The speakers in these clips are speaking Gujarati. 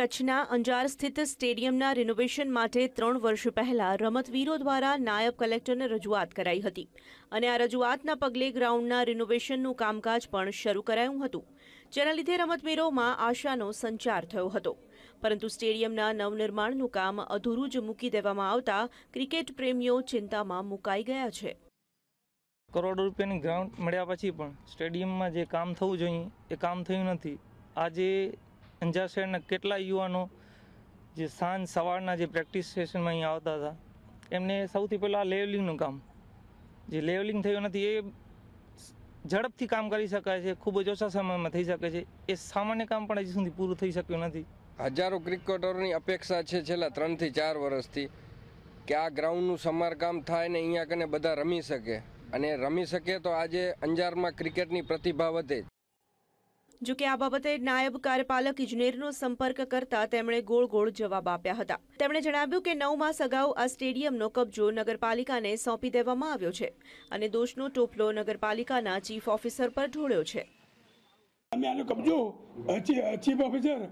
કચ્છના અંજાર સ્થિત સ્ટેડિયમના રિનોવેશન માટે ત્રણ વર્ષ પહેલા રમતવીરો દ્વારા નાયબ કલેક્ટરને રજૂઆત કરાઈ હતી અને આ રજૂઆતના પગલે ગ્રાઉન્ડના રિનોવેશનનું કામકાજ પણ શરૂ કરાયું હતું જેના લીધે રમતવીરોમાં આશાનો સંચાર થયો હતો પરંતુ સ્ટેડિયમના નવનિર્માણનું કામ અધૂરું જ મૂકી દેવામાં આવતા ક્રિકેટ પ્રેમીઓ ચિંતામાં મુકાઈ ગયા છે કરોડો રૂપિયાની ગ્રાઉન્ડ મળ્યા પછી પણ સ્ટેડિયમમાં જે કામ થવું જોઈએ એ કામ થયું નથી આજે અંજાર શહેરના કેટલા યુવાનો જે સાંજ સવારના જે પ્રેક્ટિસ સેશનમાં અહીંયા આવતા હતા એમને સૌથી પહેલાં લેવલિંગનું કામ જે લેવલિંગ થયું નથી એ ઝડપથી કામ કરી શકાય છે ખૂબ જ ઓછા સમયમાં થઈ શકે છે એ સામાન્ય કામ પણ હજી સુધી પૂરું થઈ શક્યું નથી હજારો ક્રિકેટરોની અપેક્ષા છે છેલ્લા ત્રણથી ચાર વર્ષથી કે આ ગ્રાઉન્ડનું સમારકામ થાય ને અહીંયા કને બધા રમી શકે અને રમી શકે તો આજે અંજારમાં ક્રિકેટની પ્રતિભા વધે જો કે આ બાબતે નાયબ કાર્યપાલક ઇજનેરનો સંપર્ક કરતા તેમણે ગોળ ગોળ જવાબ આપ્યા હતા તેમણે જણાવ્યું કે નવ માસ અગાઉ આ સ્ટેડિયમનો કબજો નગરપાલિકાને સોંપી દેવામાં આવ્યો છે અને દોષનો ટોપલો નગરપાલિકાના ચીફ ઓફિસર પર ઢોળ્યો છે અમે આનો કબજો ચીફ ઓફિસર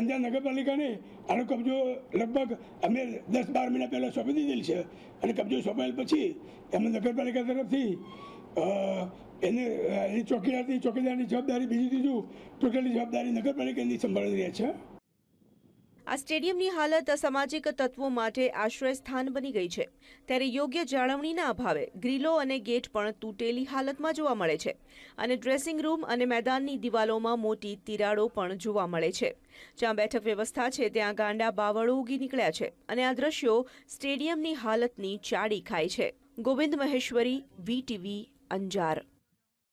અંજાર નગરપાલિકાને આનો કબજો લગભગ અમે દસ બાર મહિના પહેલાં સોંપી દીધેલ છે અને કબજો સોંપાયેલ પછી અમે નગરપાલિકા તરફથી એને એ ચોકીદારથી ચોકીદારની જવાબદારી બીજી દીધું ટોટલી જવાબદારી નગરપાલિકાની સંભાળી રહ્યા છે આ સ્ટેડિયમની હાલત સામાજિક તત્વો માટે આશ્રય સ્થાન બની ગઈ છે ત્યારે યોગ્ય જાળવણીના અભાવે ગ્રીલો અને ગેટ પણ તૂટેલી હાલતમાં જોવા મળે છે અને ડ્રેસિંગ રૂમ અને મેદાનની દિવાલોમાં મોટી તિરાડો પણ જોવા મળે છે જ્યાં બેઠક વ્યવસ્થા છે ત્યાં ગાંડા બાવળો ઉગી નીકળ્યા છે અને આ દ્રશ્યો સ્ટેડિયમની હાલતની ચાડી ખાય છે ગોવિંદ મહેશ્વરી વીટીવી અંજાર